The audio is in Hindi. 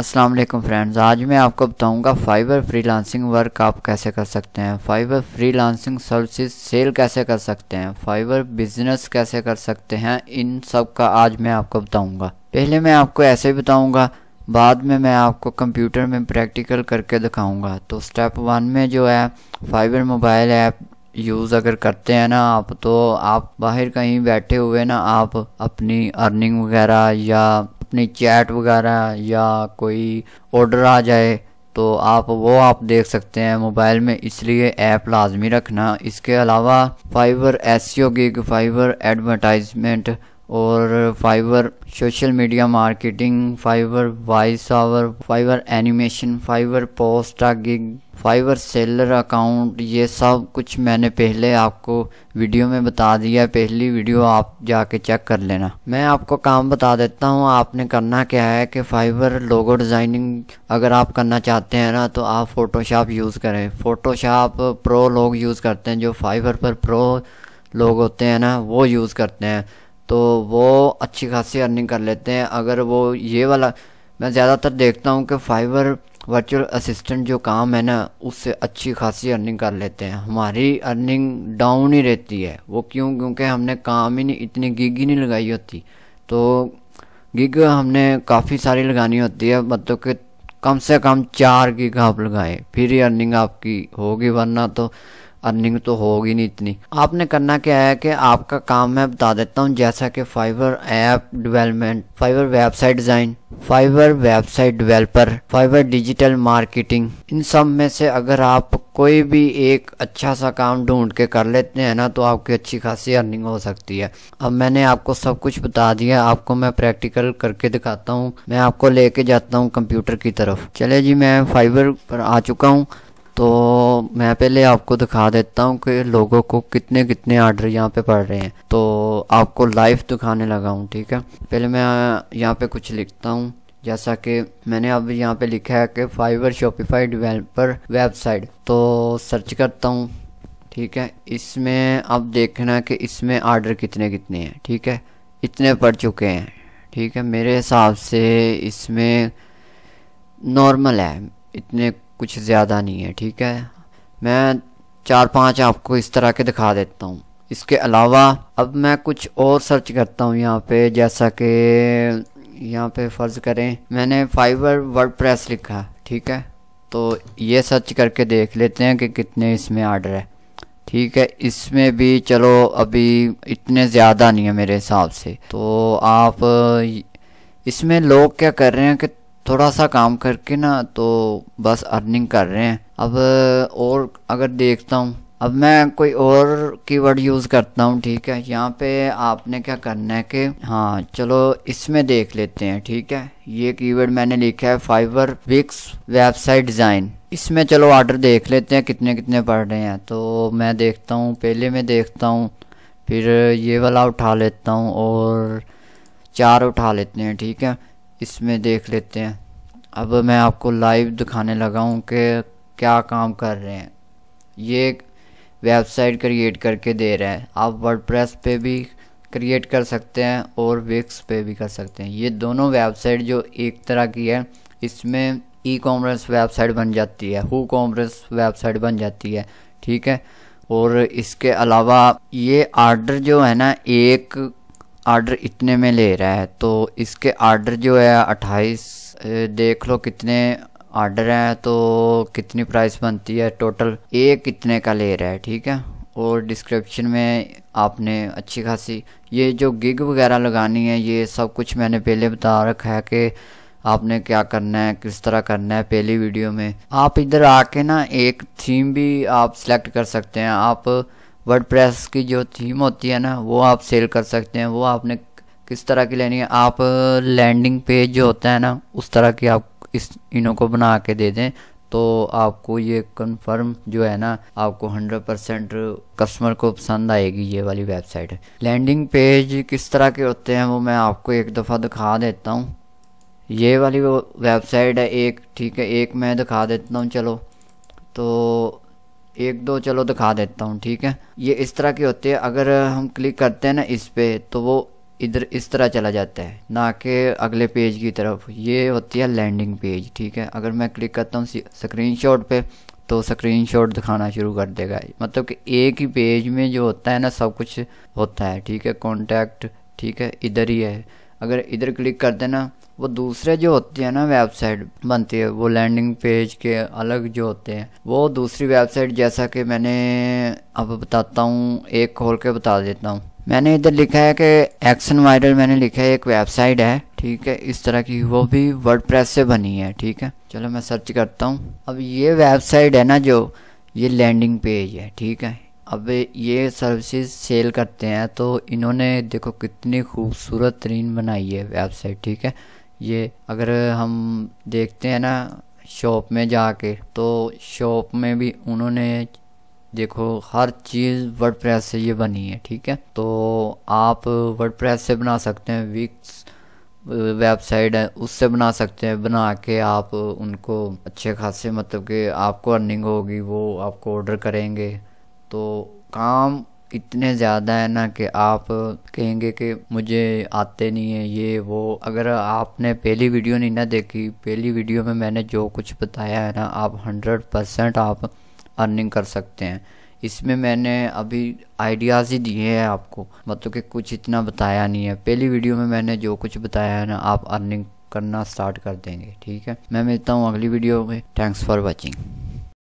अस्सलाम वालेकुम फ्रेंड्स आज मैं आपको बताऊंगा फाइबर फ्रीलांसिंग वर्क आप कैसे कर सकते हैं फाइबर फ्रीलांसिंग सर्विसेज सेल कैसे कर सकते हैं फाइबर बिजनेस कैसे कर सकते हैं इन सब का आज मैं आपको बताऊंगा पहले मैं आपको ऐसे बताऊंगा बाद में मैं आपको कंप्यूटर में प्रैक्टिकल करके दिखाऊंगा तो स्टेप वन में जो है फाइबर मोबाइल ऐप यूज़ अगर करते हैं ना आप तो आप बाहर कहीं बैठे हुए ना आप अपनी अर्निंग वगैरह या अपनी चैट वगैरह या कोई ऑर्डर आ जाए तो आप वो आप देख सकते हैं मोबाइल में इसलिए ऐप लाजमी रखना इसके अलावा फाइवर एस की फाइवर एडवर्टाइजमेंट और Fiverr social media marketing Fiverr voice over Fiverr animation Fiverr post a gig Fiverr seller account ये सब कुछ मैंने पहले आपको वीडियो में बता दिया पहली वीडियो आप जाके चेक कर लेना मैं आपको काम बता देता हूँ आपने करना क्या है कि फाइवर लोगो डिज़ाइनिंग अगर आप करना चाहते हैं ना तो आप फ़ोटोशॉप यूज़ करें फ़ोटोशॉप प्रो लोग यूज़ करते हैं जो फाइवर पर प्रो लोग होते हैं ना वो यूज़ करते हैं तो वो अच्छी खासी अर्निंग कर लेते हैं अगर वो ये वाला मैं ज़्यादातर देखता हूँ कि फाइवर वर्चुअल असिस्टेंट जो काम है ना उससे अच्छी खासी अर्निंग कर लेते हैं हमारी अर्निंग डाउन ही रहती है वो क्यों क्योंकि हमने काम ही नहीं इतनी गिग ही नहीं लगाई होती तो गिग हमने काफ़ी सारी लगानी होती है मतलब कि कम से कम चार गिग आप लगाएं फिर ही अर्निंग आपकी होगी वरना तो अर्निंग तो होगी नहीं इतनी आपने करना क्या है कि आपका काम मैं बता देता हूँ जैसा कि Fiverr app development Fiverr website design Fiverr website developer Fiverr digital marketing इन सब में से अगर आप कोई भी एक अच्छा सा काम ढूंढ के कर लेते हैं ना तो आपकी अच्छी खासी अर्निंग हो सकती है अब मैंने आपको सब कुछ बता दिया आपको मैं प्रैक्टिकल करके दिखाता हूँ मैं आपको लेके जाता हूँ कंप्यूटर की तरफ चले जी मैं फाइबर पर आ चुका हूँ तो मैं पहले आपको दिखा देता हूँ कि लोगों को कितने कितने आर्डर यहाँ पे पड़ रहे हैं तो आपको लाइव दिखाने लगा हूँ ठीक है पहले मैं यहाँ पे कुछ लिखता हूँ जैसा कि मैंने अब यहाँ पे लिखा है कि फाइवर शॉपिफाई डिवेलपर वेबसाइट तो सर्च करता हूँ ठीक है इसमें अब देखना कि इसमें आर्डर कितने कितने हैं ठीक है इतने पड़ चुके हैं ठीक है मेरे हिसाब से इसमें नॉर्मल है इतने कुछ ज़्यादा नहीं है ठीक है मैं चार पांच आपको इस तरह के दिखा देता हूँ इसके अलावा अब मैं कुछ और सर्च करता हूँ यहाँ पे जैसा कि यहाँ पे फ़र्ज़ करें मैंने फाइबर वर्ड प्रेस लिखा ठीक है तो ये सर्च करके देख लेते हैं कि कितने इसमें आर्डर है ठीक है इसमें भी चलो अभी इतने ज़्यादा नहीं है मेरे हिसाब से तो आप इसमें लोग क्या कर रहे हैं कि थोड़ा सा काम करके ना तो बस अर्निंग कर रहे हैं अब और अगर देखता हूँ अब मैं कोई और कीवर्ड यूज़ करता हूँ ठीक है यहाँ पे आपने क्या करना है कि हाँ चलो इसमें देख लेते हैं ठीक है ये कीवर्ड मैंने लिखा है फाइबर विक्स वेबसाइट डिज़ाइन इसमें चलो ऑर्डर देख लेते हैं कितने कितने पड़ रहे हैं तो मैं देखता हूँ पहले में देखता हूँ फिर ये वाला उठा लेता हूँ और चार उठा लेते हैं ठीक है इसमें देख लेते हैं अब मैं आपको लाइव दिखाने लगा हूँ कि क्या काम कर रहे हैं ये एक वेबसाइट क्रिएट करके दे रहा है आप वर्डप्रेस पे भी क्रिएट कर सकते हैं और विक्स पे भी कर सकते हैं ये दोनों वेबसाइट जो एक तरह की है इसमें ई कॉमर्स वेबसाइट बन जाती है हु कॉमर्स वेबसाइट बन जाती है ठीक है और इसके अलावा ये आर्डर जो है ना एक आर्डर इतने में ले रहा है तो इसके आर्डर जो है अट्ठाईस देख लो कितने आर्डर हैं तो कितनी प्राइस बनती है टोटल एक कितने का ले रहा है ठीक है और डिस्क्रिप्शन में आपने अच्छी खासी ये जो गिग वगैरह लगानी है ये सब कुछ मैंने पहले बता रखा है कि आपने क्या करना है किस तरह करना है पहली वीडियो में आप इधर आके ना एक थीम भी आप सेलेक्ट कर सकते हैं आप वर्डप्रेस की जो थीम होती है ना वो आप सेल कर सकते हैं वो आपने किस तरह की लेनी है आप लैंडिंग uh, पेज जो होता है ना उस तरह की आप इस इनों को बना के दे दें तो आपको ये कंफर्म जो है ना आपको 100 परसेंट कस्टमर को पसंद आएगी ये वाली वेबसाइट लैंडिंग पेज किस तरह के होते हैं वो मैं आपको एक दफ़ा दिखा देता हूँ ये वाली वेबसाइट है एक ठीक है एक मैं दिखा देता हूँ चलो तो एक दो चलो दिखा देता हूँ ठीक है ये इस तरह की होती है अगर हम क्लिक करते हैं ना इस पर तो वो इधर इस तरह चला जाता है ना कि अगले पेज की तरफ ये होती है लैंडिंग पेज ठीक है अगर मैं क्लिक करता हूँ स्क्रीनशॉट पे तो स्क्रीनशॉट दिखाना शुरू कर देगा मतलब कि एक ही पेज में जो होता है ना सब कुछ होता है ठीक है कॉन्टैक्ट ठीक है इधर ही है अगर इधर क्लिक कर देना वो दूसरे जो होते हैं ना वेबसाइट बनती है वो लैंडिंग पेज के अलग जो होते हैं वो दूसरी वेबसाइट जैसा कि मैंने अब बताता हूँ एक खोल के बता देता हूँ मैंने इधर लिखा है कि एक्शन वायरल मैंने लिखा है एक वेबसाइट है ठीक है इस तरह की वो भी वर्ड से बनी है ठीक है चलो मैं सर्च करता हूँ अब ये वेबसाइट है ना जो ये लैंडिंग पेज है ठीक है अब ये सर्विसेज सेल करते हैं तो इन्होंने देखो कितनी खूबसूरत तरीन बनाई है वेबसाइट ठीक है ये अगर हम देखते हैं ना शॉप में जाके तो शॉप में भी उन्होंने देखो हर चीज़ वर्डप्रेस से ये बनी है ठीक है तो आप वर्डप्रेस से बना सकते हैं विक्स वेबसाइट है उससे बना सकते हैं बना के आप उनको अच्छे खासे मतलब कि आपको अर्निंग होगी वो आपको ऑर्डर करेंगे तो काम इतने ज़्यादा है ना कि आप कहेंगे कि मुझे आते नहीं है ये वो अगर आपने पहली वीडियो नहीं ना देखी पहली वीडियो में मैंने जो कुछ बताया है ना आप हंड्रेड परसेंट आप अर्निंग कर सकते हैं इसमें मैंने अभी आइडियाज़ ही दिए हैं आपको मतलब कि कुछ इतना बताया नहीं है पहली वीडियो में मैंने जो कुछ बताया है ना आप अर्निंग करना स्टार्ट कर देंगे ठीक है मैं मिलता हूँ अगली वीडियो में थैंक्स फॉर वॉचिंग